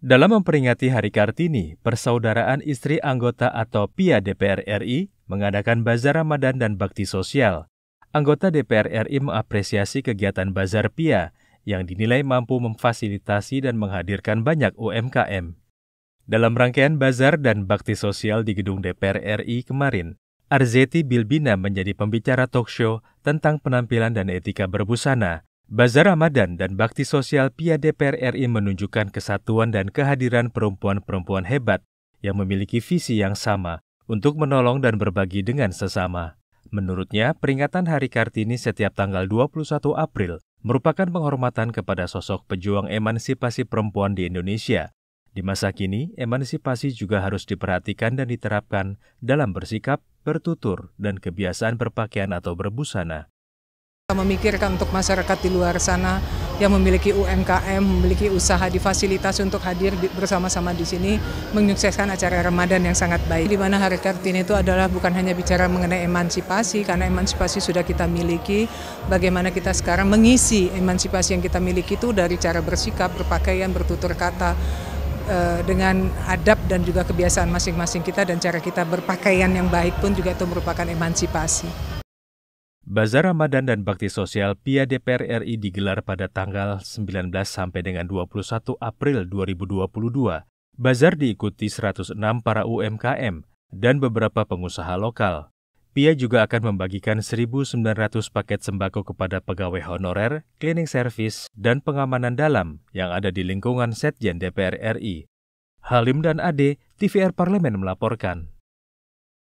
Dalam memperingati Hari Kartini, Persaudaraan Istri Anggota atau PIA DPR RI mengadakan bazar Ramadan dan bakti sosial. Anggota DPR RI mengapresiasi kegiatan bazar PIA yang dinilai mampu memfasilitasi dan menghadirkan banyak UMKM. Dalam rangkaian bazar dan bakti sosial di gedung DPR RI kemarin, Arzeti Bilbina menjadi pembicara talk show tentang penampilan dan etika berbusana Bazar Ramadan dan Bakti Sosial Pia DPR RI menunjukkan kesatuan dan kehadiran perempuan-perempuan hebat yang memiliki visi yang sama untuk menolong dan berbagi dengan sesama. Menurutnya, peringatan Hari Kartini setiap tanggal 21 April merupakan penghormatan kepada sosok pejuang emansipasi perempuan di Indonesia. Di masa kini, emansipasi juga harus diperhatikan dan diterapkan dalam bersikap, bertutur, dan kebiasaan berpakaian atau berbusana memikirkan untuk masyarakat di luar sana yang memiliki UMKM, memiliki usaha di fasilitas untuk hadir bersama-sama di sini menyukseskan acara Ramadan yang sangat baik. Di mana Hari Kartini itu adalah bukan hanya bicara mengenai emansipasi, karena emansipasi sudah kita miliki, bagaimana kita sekarang mengisi emansipasi yang kita miliki itu dari cara bersikap, berpakaian, bertutur kata, eh, dengan adab dan juga kebiasaan masing-masing kita dan cara kita berpakaian yang baik pun juga itu merupakan emansipasi. Bazar Ramadan dan Bakti Sosial Pia DPR RI digelar pada tanggal 19 sampai dengan 21 April 2022. Bazar diikuti 106 para UMKM dan beberapa pengusaha lokal. Pia juga akan membagikan 1.900 paket sembako kepada pegawai honorer, cleaning service, dan pengamanan dalam yang ada di lingkungan Setjen DPR RI. Halim dan Ade, TVR Parlemen melaporkan.